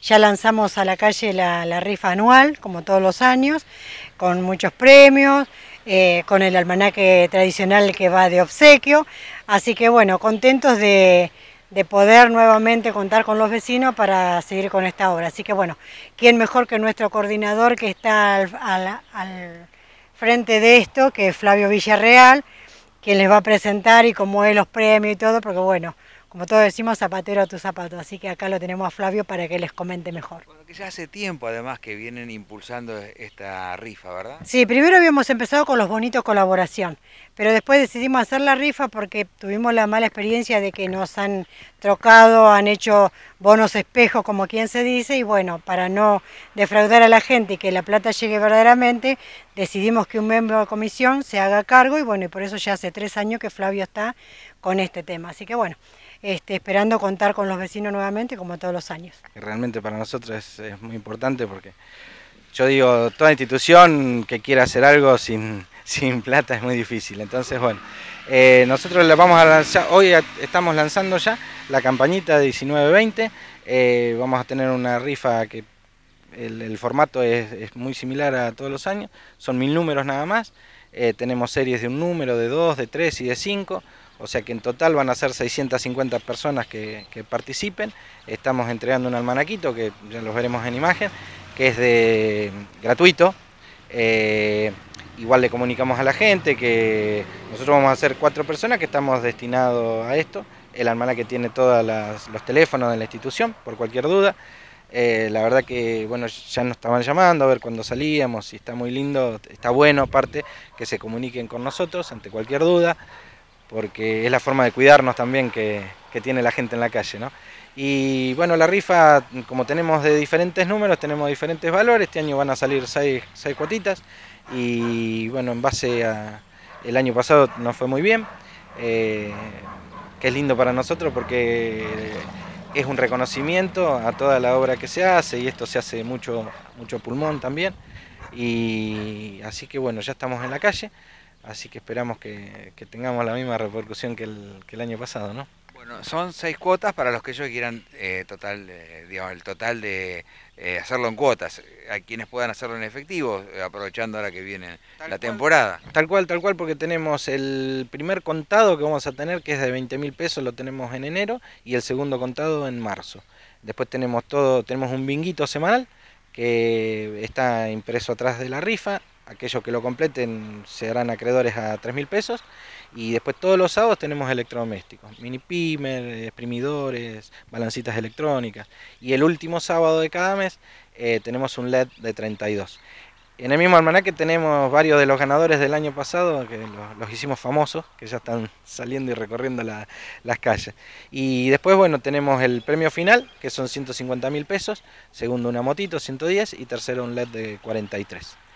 Ya lanzamos a la calle la, rifa anual, como todos los años, con muchos premios, eh, con el almanaque tradicional que va de obsequio. Así que bueno, contentos de, poder nuevamente contar con los vecinos para seguir con esta obra. Así que bueno, ¿quién mejor que nuestro coordinador que está al, al, frente de esto, que es Flavio Villarreal, quien les va a presentar y cómo es los premios y todo, porque bueno, como todos decimos, zapatero a tu zapato. Así que acá lo tenemos a Flavio para que les comente mejor. que ya hace tiempo además que vienen impulsando esta rifa, ¿verdad? Sí, primero habíamos empezado con los bonitos colaboración, pero después decidimos hacer la rifa porque tuvimos la mala experiencia de que nos han trocado, han hecho bonos espejos, como quien se dice, y bueno, para no defraudar a la gente y que la plata llegue verdaderamente, decidimos que un miembro de comisión se haga cargo y bueno, y por eso ya hace tres años que Flavio está con este tema. Así que bueno, este, esperando contar con los vecinos nuevamente como todos los años. Realmente para nosotros es, muy importante porque yo digo, toda institución que quiera hacer algo sin, sin plata es muy difícil. Entonces, bueno. Eh, nosotros la vamos a lanzar, hoy estamos lanzando ya la campañita 1920. Eh, vamos a tener una rifa que el, formato es, muy similar a todos los años. Son mil números nada más. Eh, tenemos series de un número, de dos, de tres y de cinco. O sea que en total van a ser 650 personas que, que participen. Estamos entregando un almanaquito que ya los veremos en imagen, que es de gratuito igual le comunicamos a la gente que nosotros vamos a ser cuatro personas que estamos destinados a esto. El hermana que tiene todos los teléfonos de la institución, por cualquier duda. Eh, la verdad que bueno ya nos estaban llamando a ver cuándo salíamos, si está muy lindo, está bueno aparte que se comuniquen con nosotros ante cualquier duda porque es la forma de cuidarnos también que, tiene la gente en la calle, ¿no? Y bueno, la rifa, como tenemos de diferentes números, tenemos diferentes valores. Este año van a salir seis, cuotitas, Y bueno, en base a. El año pasado no fue muy bien, eh, que es lindo para nosotros porque es un reconocimiento a toda la obra que se hace y esto se hace mucho, mucho pulmón también. Y así que bueno, ya estamos en la calle. Así que esperamos que, tengamos la misma repercusión que el, año pasado, ¿no? Bueno, son seis cuotas para los que ellos quieran eh, total, eh, el total de eh, hacerlo en cuotas. A quienes puedan hacerlo en efectivo, aprovechando ahora que viene la temporada. Tal cual, tal cual, porque tenemos el primer contado que vamos a tener, que es de 20 mil pesos, lo tenemos en enero, y el segundo contado en marzo. Después tenemos todo, tenemos un binguito semanal que está impreso atrás de la rifa, aquellos que lo completen serán acreedores a 3.000 pesos. Y después todos los sábados tenemos electrodomésticos, mini pimer, exprimidores, balancitas electrónicas. Y el último sábado de cada mes eh, tenemos un LED de 32. En el mismo almanaque tenemos varios de los ganadores del año pasado, que los, hicimos famosos, que ya están saliendo y recorriendo las calles. Y después, bueno, tenemos el premio final, que son 150.000 mil pesos, segundo una motito, 110, y tercero un LED de 43.